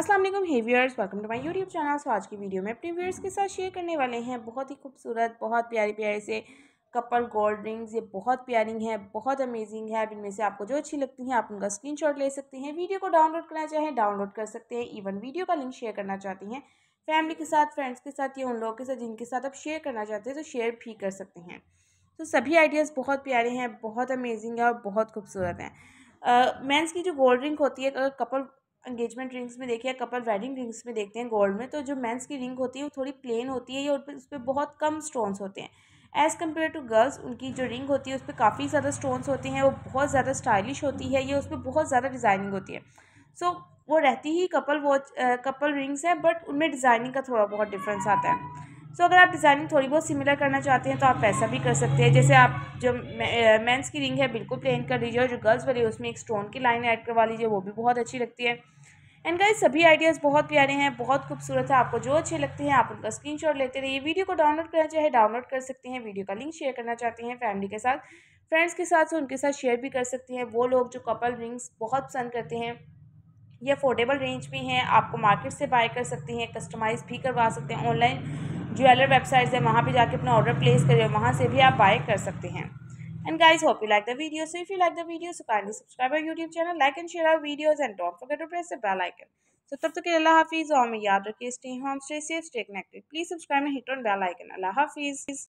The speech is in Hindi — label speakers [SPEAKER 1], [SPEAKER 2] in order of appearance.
[SPEAKER 1] अस्सलाम वालेकुम hey viewers welcome to my YouTube channel so आज की वीडियो में अपने व्यूअर्स के साथ शेयर करने वाले हैं बहुत ही खूबसूरत बहुत प्यारे प्यारे से कपल गोल्ड रिंग्स ये बहुत प्यारिंग है बहुत अमेजिंग है अब इनमें से आपको जो अच्छी लगती हैं आप उनका स्क्रीनशॉट ले सकते हैं वीडियो को डाउनलोड करना चाहें डाउनलोड कर सकते हैं इवन वीडियो का लिंक शेयर करना चाहती हैं फैमिली के साथ फ्रेंड्स के साथ या उन लोगों के साथ जिनके साथ आप शेयर करना चाहते हैं तो शेयर भी कर सकते हैं तो सभी आइडियाज़ बहुत प्यारे हैं बहुत अमेजिंग है और बहुत खूबसूरत हैं मेंस की जो गोल्ड रिंग होती है अगर कपल इंगेजमेंट रिंग्स में देखिए कपल वेडिंग रिंग्स में देखते हैं गोल्ड में तो जो मेंस की रिंग होती है वो थोड़ी प्लेन होती है और उस पर बहुत कम स्टोन्स होते हैं एज़ कम्पेयर टू गर्ल्स उनकी जो रिंग होती है उस पर काफ़ी ज़्यादा स्टोन्स होते हैं वो बहुत ज़्यादा स्टाइलिश होती है या उस पर बहुत ज़्यादा डिज़ाइनिंग होती है सो so, वो रहती ही कपल वॉच कपल रिंग्स हैं बट उनमें डिज़ाइनिंग का थोड़ा बहुत डिफरेंस आता है सो so, अगर आप डिज़ाइनिंग थोड़ी बहुत सिमिलर करना चाहते हैं तो आप ऐसा भी कर सकते हैं जैसे आप जो मेंस की रिंग है बिल्कुल प्लेन कर लीजिए और जो गर्ल्स वाली है उसमें एक स्टोन की लाइन ऐड करवा लीजिए वो भी बहुत अच्छी लगती है एंड गाइस सभी आइडियाज़ बहुत प्यारे हैं बहुत खूबसूरत है आपको जो अच्छे लगते हैं आप उनका शॉट लेते रहिए वीडियो को डाउनलोड करना चाहे डाउनलोड कर सकते हैं वीडियो का लिंक शेयर करना चाहते हैं फैमिली के साथ फ्रेंड्स के साथ से तो उनके साथ शेयर भी कर सकते हैं वो लोग जो कपल रिंग्स बहुत पसंद करते हैं ये अफोर्डेबल रेंज में हैं आपको मार्केट से बाय कर सकते हैं कस्टमाइज़ भी करवा सकते हैं ऑनलाइन ज्वेलर वेबसाइट्स हैं वहाँ पे जाके अपना ऑर्डर प्लेस करें वहाँ से भी आप बाय कर सकते हैं and guys hope you like the video so if you like the video so kindly subscribe our youtube channel like and share our videos and don't forget to press the bell icon so तब तक अल्लाह हाफिज़ और हमें याद रखिए stay home stay safe stay connected please subscribe and hit on bell
[SPEAKER 2] icon अल्लाह हाफिज़